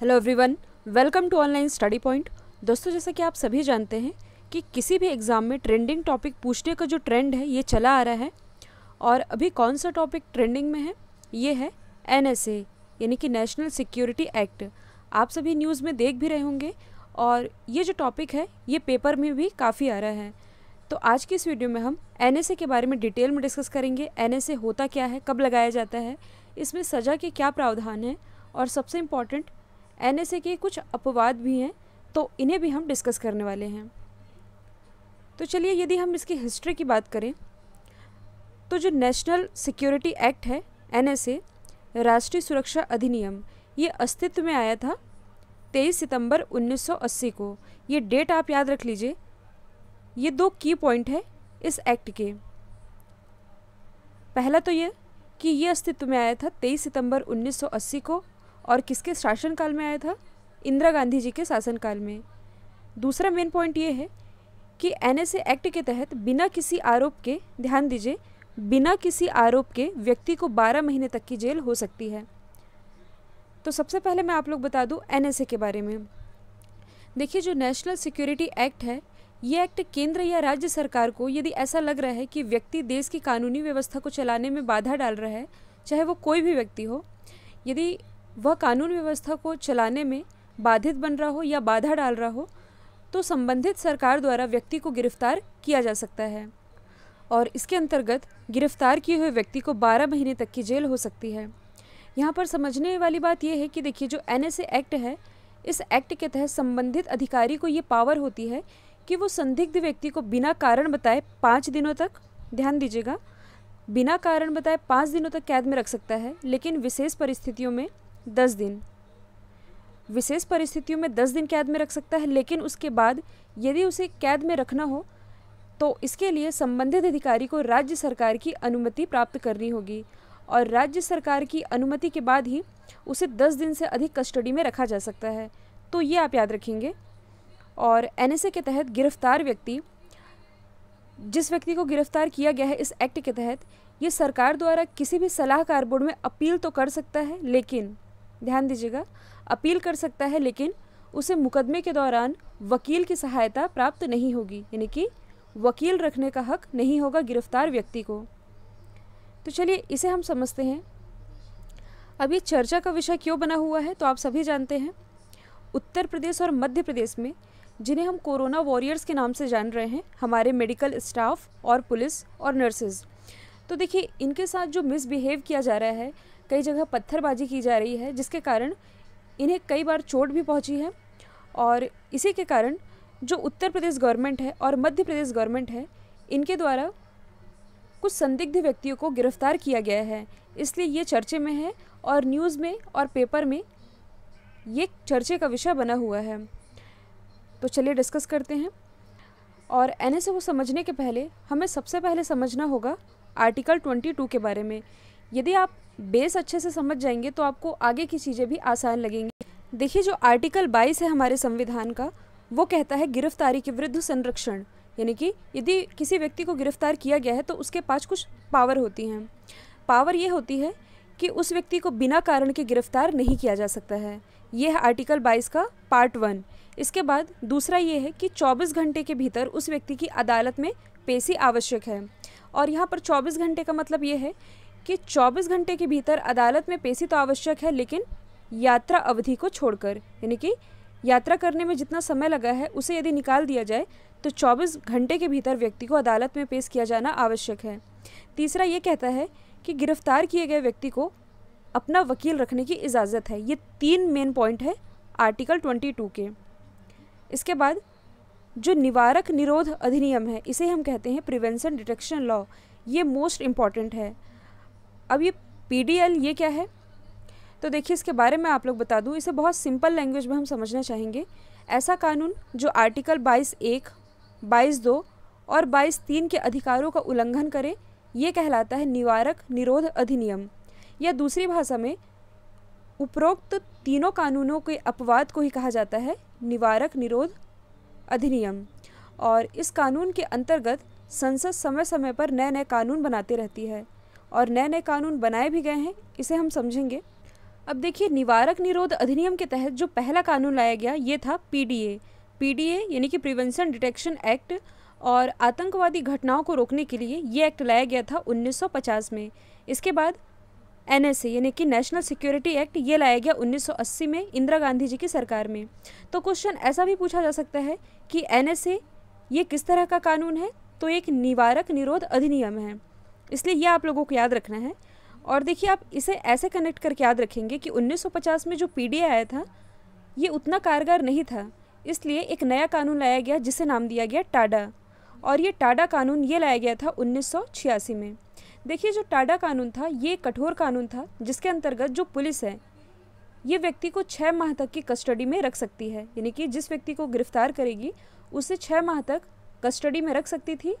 hello everyone welcome to online study point दोस्तों जैसा कि आप सभी जानते हैं कि किसी भी एग्ज़ाम में ट्रेंडिंग टॉपिक पूछने का जो ट्रेंड है ये चला आ रहा है और अभी कौन सा टॉपिक ट्रेंडिंग में है ये है एन यानी कि नेशनल सिक्योरिटी एक्ट आप सभी न्यूज़ में देख भी रहे होंगे और ये जो टॉपिक है ये पेपर में भी काफ़ी आ रहा है तो आज की इस वीडियो में हम एन के बारे में डिटेल में डिस्कस करेंगे एन होता क्या है कब लगाया जाता है इसमें सज़ा के क्या प्रावधान हैं और सबसे इम्पॉर्टेंट एन के कुछ अपवाद भी हैं तो इन्हें भी हम डिस्कस करने वाले हैं तो चलिए यदि हम इसकी हिस्ट्री की बात करें तो जो नेशनल सिक्योरिटी एक्ट है एन राष्ट्रीय सुरक्षा अधिनियम ये अस्तित्व में आया था 23 सितंबर 1980 को ये डेट आप याद रख लीजिए ये दो की पॉइंट है इस एक्ट के पहला तो ये कि ये अस्तित्व में आया था 23 सितंबर 1980 को और किसके शासनकाल में आया था इंदिरा गांधी जी के शासनकाल में दूसरा मेन पॉइंट ये है कि एन एक्ट के तहत बिना किसी आरोप के ध्यान दीजिए बिना किसी आरोप के व्यक्ति को 12 महीने तक की जेल हो सकती है तो सबसे पहले मैं आप लोग बता दूं एन के बारे में देखिए जो नेशनल सिक्योरिटी एक्ट है ये एक्ट केंद्र या राज्य सरकार को यदि ऐसा लग रहा है कि व्यक्ति देश की कानूनी व्यवस्था को चलाने में बाधा डाल रहा है चाहे वो कोई भी व्यक्ति हो यदि वह कानून व्यवस्था को चलाने में बाधित बन रहा हो या बाधा डाल रहा हो तो संबंधित सरकार द्वारा व्यक्ति को गिरफ्तार किया जा सकता है और इसके अंतर्गत गिरफ्तार किए हुए व्यक्ति को 12 महीने तक की जेल हो सकती है यहाँ पर समझने वाली बात यह है कि देखिए जो एन एक्ट है इस एक्ट के तहत संबंधित अधिकारी को ये पावर होती है कि वो संदिग्ध व्यक्ति को बिना कारण बताए पाँच दिनों तक ध्यान दीजिएगा बिना कारण बताए पाँच दिनों तक कैद में रख सकता है लेकिन विशेष परिस्थितियों में दस दिन विशेष परिस्थितियों में दस दिन कैद में रख सकता है लेकिन उसके बाद यदि उसे कैद में रखना हो तो इसके लिए संबंधित अधिकारी को राज्य सरकार की अनुमति प्राप्त करनी होगी और राज्य सरकार की अनुमति के बाद ही उसे दस दिन से अधिक कस्टडी में रखा जा सकता है तो ये आप याद रखेंगे और एन के तहत गिरफ्तार व्यक्ति जिस व्यक्ति को गिरफ्तार किया गया है इस एक्ट के तहत ये सरकार द्वारा किसी भी सलाहकार बोर्ड में अपील तो कर सकता है लेकिन ध्यान दीजिएगा अपील कर सकता है लेकिन उसे मुकदमे के दौरान वकील की सहायता प्राप्त नहीं होगी यानी कि वकील रखने का हक नहीं होगा गिरफ्तार व्यक्ति को तो चलिए इसे हम समझते हैं अब ये चर्चा का विषय क्यों बना हुआ है तो आप सभी जानते हैं उत्तर प्रदेश और मध्य प्रदेश में जिन्हें हम कोरोना वॉरियर्स के नाम से जान रहे हैं हमारे मेडिकल स्टाफ और पुलिस और नर्सेज तो देखिए इनके साथ जो मिसबिहेव किया जा रहा है कई जगह पत्थरबाजी की जा रही है जिसके कारण इन्हें कई बार चोट भी पहुंची है और इसी के कारण जो उत्तर प्रदेश गवर्नमेंट है और मध्य प्रदेश गवर्नमेंट है इनके द्वारा कुछ संदिग्ध व्यक्तियों को गिरफ्तार किया गया है इसलिए ये चर्चे में है और न्यूज़ में और पेपर में ये चर्चे का विषय बना हुआ है तो चलिए डिस्कस करते हैं और एन को समझने के पहले हमें सबसे पहले समझना होगा आर्टिकल 22 के बारे में यदि आप बेस अच्छे से समझ जाएंगे तो आपको आगे की चीज़ें भी आसान लगेंगी देखिए जो आर्टिकल 22 है हमारे संविधान का वो कहता है गिरफ्तारी के विरुद्ध संरक्षण यानी कि यदि किसी व्यक्ति को गिरफ्तार किया गया है तो उसके पास कुछ पावर होती हैं पावर ये होती है कि उस व्यक्ति को बिना कारण के गिरफ्तार नहीं किया जा सकता है ये है आर्टिकल 22 का पार्ट वन इसके बाद दूसरा ये है कि 24 घंटे के भीतर उस व्यक्ति की अदालत में पेशी आवश्यक है और यहाँ पर 24 घंटे का मतलब ये है कि 24 घंटे के भीतर अदालत में पेशी तो आवश्यक है लेकिन यात्रा अवधि को छोड़कर यानी कि यात्रा करने में जितना समय लगा है उसे यदि निकाल दिया जाए तो 24 घंटे के भीतर व्यक्ति को अदालत में पेश किया जाना आवश्यक है तीसरा ये कहता है कि गिरफ्तार किए गए व्यक्ति को अपना वकील रखने की इजाज़त है ये तीन मेन पॉइंट है आर्टिकल 22 के इसके बाद जो निवारक निरोध अधिनियम है इसे हम कहते हैं प्रिवेंशन डिटेक्शन लॉ ये मोस्ट इम्पॉर्टेंट है अब ये पी ये क्या है तो देखिए इसके बारे में आप लोग बता दूँ इसे बहुत सिंपल लैंग्वेज में हम समझना चाहेंगे ऐसा कानून जो आर्टिकल बाईस एक बाईस दो और बाईस तीन के अधिकारों का उल्लंघन करे ये कहलाता है निवारक निरोध अधिनियम या दूसरी भाषा में उपरोक्त तीनों कानूनों के अपवाद को ही कहा जाता है निवारक निरोध अधिनियम और इस कानून के अंतर्गत संसद समय समय पर नए नए कानून बनाती रहती है और नए नए कानून बनाए भी गए हैं इसे हम समझेंगे अब देखिए निवारक निरोध अधिनियम के तहत जो पहला कानून लाया गया ये था पीडीए पीडीए यानी कि प्रिवेंशन डिटेक्शन एक्ट और आतंकवादी घटनाओं को रोकने के लिए ये एक्ट लाया गया था 1950 में इसके बाद ए यानी कि नेशनल सिक्योरिटी एक्ट ये लाया गया 1980 में इंदिरा गांधी जी की सरकार में तो क्वेश्चन ऐसा भी पूछा जा सकता है कि ए ये किस तरह का कानून है तो एक निवारक निरोध अधिनियम है इसलिए ये आप लोगों को याद रखना है और देखिए आप इसे ऐसे कनेक्ट करके याद रखेंगे कि 1950 में जो पी आया था ये उतना कारगर नहीं था इसलिए एक नया कानून लाया गया जिसे नाम दिया गया टाडा और ये टाडा कानून ये लाया गया था उन्नीस में देखिए जो टाडा कानून था ये कठोर कानून था जिसके अंतर्गत जो पुलिस है ये व्यक्ति को छः माह तक की कस्टडी में रख सकती है यानी कि जिस व्यक्ति को गिरफ्तार करेगी उसे छः माह तक कस्टडी में रख सकती थी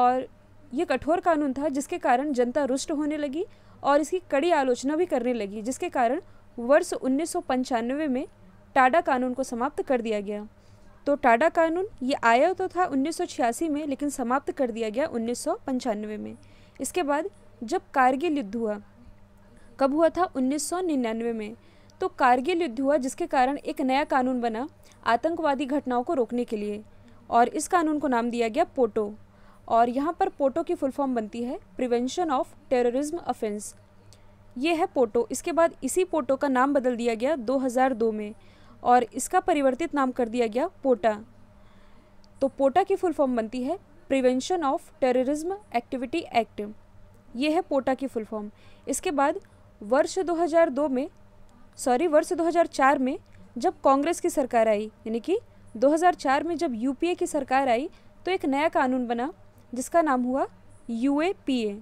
और ये कठोर कानून था जिसके कारण जनता रुष्ट होने लगी और इसकी कड़ी आलोचना भी करने लगी जिसके कारण वर्ष उन्नीस में टाडा कानून को समाप्त कर दिया गया तो टाडा कानून ये आया तो था उन्नीस में लेकिन समाप्त कर दिया गया उन्नीस में इसके बाद जब कारगिल युद्ध हुआ कब हुआ था उन्नीस में तो कारगिल युद्ध हुआ जिसके कारण एक नया कानून बना आतंकवादी घटनाओं को रोकने के लिए और इस कानून को नाम दिया गया पोटो और यहाँ पर पोटो की फुल फॉर्म बनती है प्रिवेंशन ऑफ टेररिज्म अफेंस ये है पोटो इसके बाद इसी पोटो का नाम बदल दिया गया 2002 में और इसका परिवर्तित नाम कर दिया गया पोटा तो पोटा की फुल फॉर्म बनती है prevention of terrorism activity act ये है पोटा की फुल फॉर्म इसके बाद वर्ष 2002 में सॉरी वर्ष 2004 में जब कांग्रेस की सरकार आई यानी कि 2004 में जब यूपीए की सरकार आई तो एक नया कानून बना जिसका नाम हुआ U A P A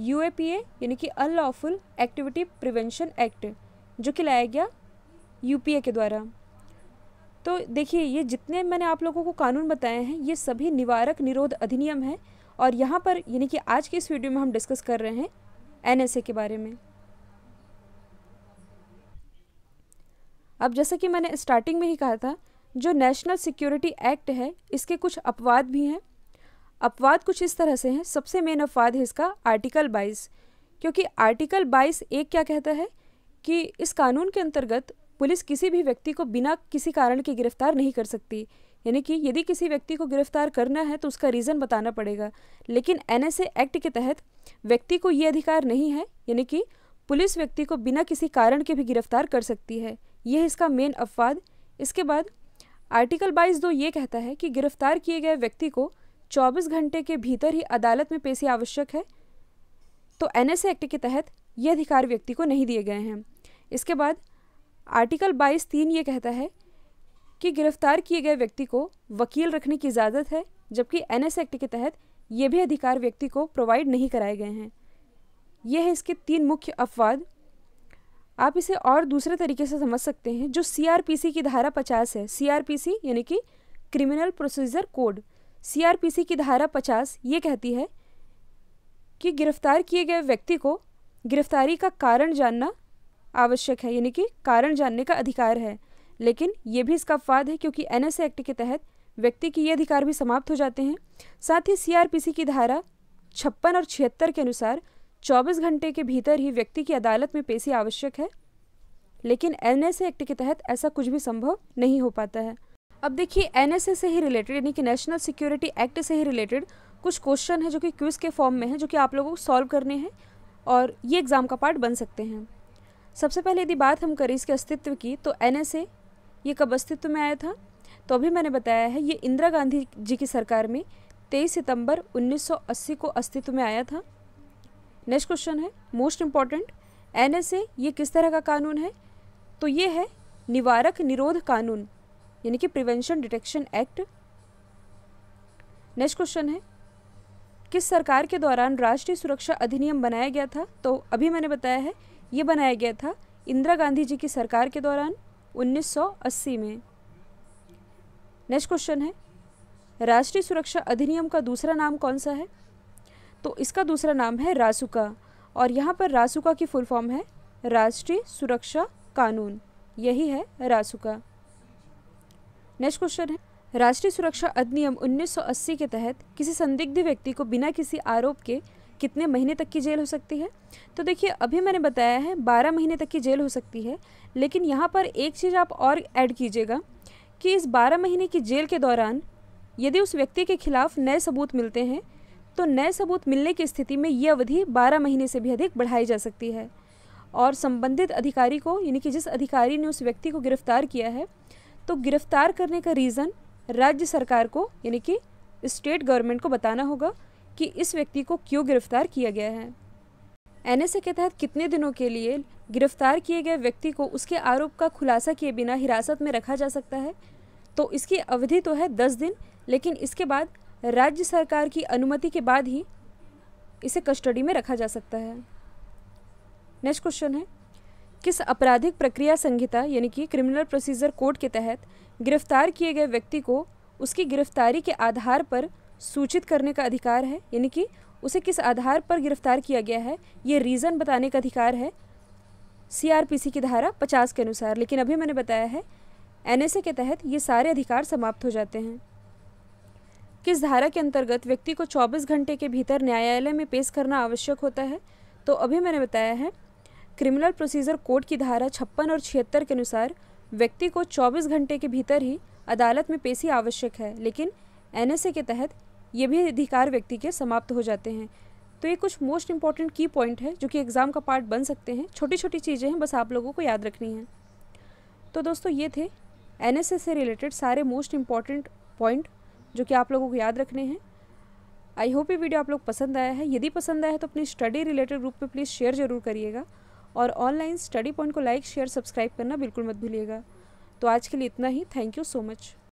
U A P A यानी कि अनलॉफुल एक्टिविटी प्रिवेंशन एक्ट जो कि लाया गया यू पी ए के द्वारा तो देखिए ये जितने मैंने आप लोगों को कानून बताए हैं ये सभी निवारक निरोध अधिनियम हैं और यहाँ पर यानी कि आज की इस वीडियो में हम डिस्कस कर रहे हैं एन एस ए के बारे में अब जैसे कि मैंने स्टार्टिंग में ही कहा था जो नेशनल सिक्योरिटी एक्ट है इसके कुछ अपवाद भी हैं अपवाद कुछ इस तरह से हैं सबसे मेन अपवाद है इसका आर्टिकल 22 क्योंकि आर्टिकल 22 एक क्या कहता है कि इस कानून के अंतर्गत पुलिस किसी भी व्यक्ति को बिना किसी कारण के गिरफ्तार नहीं कर सकती यानी कि यदि किसी व्यक्ति को गिरफ्तार करना है तो उसका रीज़न बताना पड़ेगा लेकिन एन एक्ट के तहत व्यक्ति को ये अधिकार नहीं है यानी कि पुलिस व्यक्ति को बिना किसी कारण के भी गिरफ्तार कर सकती है यह इसका मेन अपवाद इसके बाद आर्टिकल बाईस दो ये कहता है कि गिरफ्तार किए गए व्यक्ति को 24 घंटे के भीतर ही अदालत में पेशी आवश्यक है तो एन एक्ट के तहत ये अधिकार व्यक्ति को नहीं दिए गए हैं इसके बाद आर्टिकल बाईस तीन ये कहता है कि गिरफ्तार किए गए व्यक्ति को वकील रखने की इजाज़त है जबकि एन एक्ट के तहत ये भी अधिकार व्यक्ति को प्रोवाइड नहीं कराए गए हैं यह है इसके तीन मुख्य अपवाद आप इसे और दूसरे तरीके से समझ सकते हैं जो सी की धारा पचास है सी यानी कि क्रिमिनल प्रोसीजर कोड सीआरपीसी की धारा पचास ये कहती है कि गिरफ्तार किए गए व्यक्ति को गिरफ्तारी का कारण जानना आवश्यक है यानी कि कारण जानने का अधिकार है लेकिन ये भी इसका अपवाद है क्योंकि एन एक्ट के तहत व्यक्ति के ये अधिकार भी समाप्त हो जाते हैं साथ ही सीआरपीसी की धारा छप्पन और छिहत्तर के अनुसार 24 घंटे के भीतर ही व्यक्ति की अदालत में पेशी आवश्यक है लेकिन एन एक्ट के तहत ऐसा कुछ भी संभव नहीं हो पाता है अब देखिए एनएसए से ही रिलेटेड यानी कि नेशनल सिक्योरिटी एक्ट से ही रिलेटेड कुछ क्वेश्चन है जो कि क्विज़ के फॉर्म में है जो कि आप लोगों को सॉल्व करने हैं और ये एग्ज़ाम का पार्ट बन सकते हैं सबसे पहले यदि बात हम करें इसके अस्तित्व की तो एन ये कब अस्तित्व में आया था तो अभी मैंने बताया है ये इंदिरा गांधी जी की सरकार में 23 सितंबर 1980 को अस्तित्व में आया था नेक्स्ट क्वेश्चन है मोस्ट इम्पॉर्टेंट एन ये किस तरह का कानून है तो ये है निवारक निरोध कानून यानी कि prevention detection act next question है किस सरकार के दौरान राष्ट्रीय सुरक्षा अधिनियम बनाया गया था तो अभी मैंने बताया है ये बनाया गया था इंदिरा गांधी जी की सरकार के दौरान 1980 में नेक्स्ट क्वेश्चन है राष्ट्रीय सुरक्षा अधिनियम का दूसरा नाम कौन सा है तो इसका दूसरा नाम है रासुका और यहाँ पर रासुका की फुल फॉर्म है राष्ट्रीय सुरक्षा कानून यही है रासुका नेक्स्ट क्वेश्चन है राष्ट्रीय सुरक्षा अधिनियम 1980 के तहत किसी संदिग्ध व्यक्ति को बिना किसी आरोप के कितने महीने तक की जेल हो सकती है तो देखिए अभी मैंने बताया है 12 महीने तक की जेल हो सकती है लेकिन यहाँ पर एक चीज़ आप और ऐड कीजिएगा कि इस 12 महीने की जेल के दौरान यदि उस व्यक्ति के खिलाफ नए सबूत मिलते हैं तो नए सबूत मिलने की स्थिति में ये अवधि बारह महीने से भी अधिक बढ़ाई जा सकती है और संबंधित अधिकारी को यानी कि जिस अधिकारी ने उस व्यक्ति को गिरफ्तार किया है तो गिरफ्तार करने का रीज़न राज्य सरकार को यानी कि स्टेट गवर्नमेंट को बताना होगा कि इस व्यक्ति को क्यों गिरफ्तार किया गया है एन के तहत कितने दिनों के लिए गिरफ्तार किए गए व्यक्ति को उसके आरोप का खुलासा किए बिना हिरासत में रखा जा सकता है तो इसकी अवधि तो है दस दिन लेकिन इसके बाद राज्य सरकार की अनुमति के बाद ही इसे कस्टडी में रखा जा सकता है नेक्स्ट क्वेश्चन है किस आपराधिक प्रक्रिया संहिता यानी कि क्रिमिनल प्रोसीजर कोड के तहत गिरफ्तार किए गए व्यक्ति को उसकी गिरफ्तारी के आधार पर सूचित करने का अधिकार है यानी कि उसे किस आधार पर गिरफ्तार किया गया है ये रीज़न बताने का अधिकार है सीआरपीसी की धारा पचास के अनुसार लेकिन अभी मैंने बताया है एन के तहत ये सारे अधिकार समाप्त हो जाते हैं किस धारा के अंतर्गत व्यक्ति को 24 घंटे के भीतर न्यायालय में पेश करना आवश्यक होता है तो अभी मैंने बताया है क्रिमिनल प्रोसीजर कोड की धारा छप्पन और छिहत्तर के अनुसार व्यक्ति को 24 घंटे के भीतर ही अदालत में पेशी आवश्यक है लेकिन एन के तहत ये भी अधिकार व्यक्ति के समाप्त हो जाते हैं तो ये कुछ मोस्ट इंपॉर्टेंट की पॉइंट है जो कि एग्ज़ाम का पार्ट बन सकते हैं छोटी छोटी चीज़ें हैं बस आप लोगों को याद रखनी है तो दोस्तों ये थे एन से रिलेटेड सारे मोस्ट इम्पॉर्टेंट पॉइंट जो कि आप लोगों को याद रखने हैं आई होप ये वीडियो आप लोग पसंद आया है यदि पसंद आया है तो अपनी स्टडी रिलेटेड ग्रुप पे प्लीज़ शेयर जरूर करिएगा और ऑनलाइन स्टडी पॉइंट को लाइक शेयर सब्सक्राइब करना बिल्कुल मत भूलिएगा तो आज के लिए इतना ही थैंक यू सो मच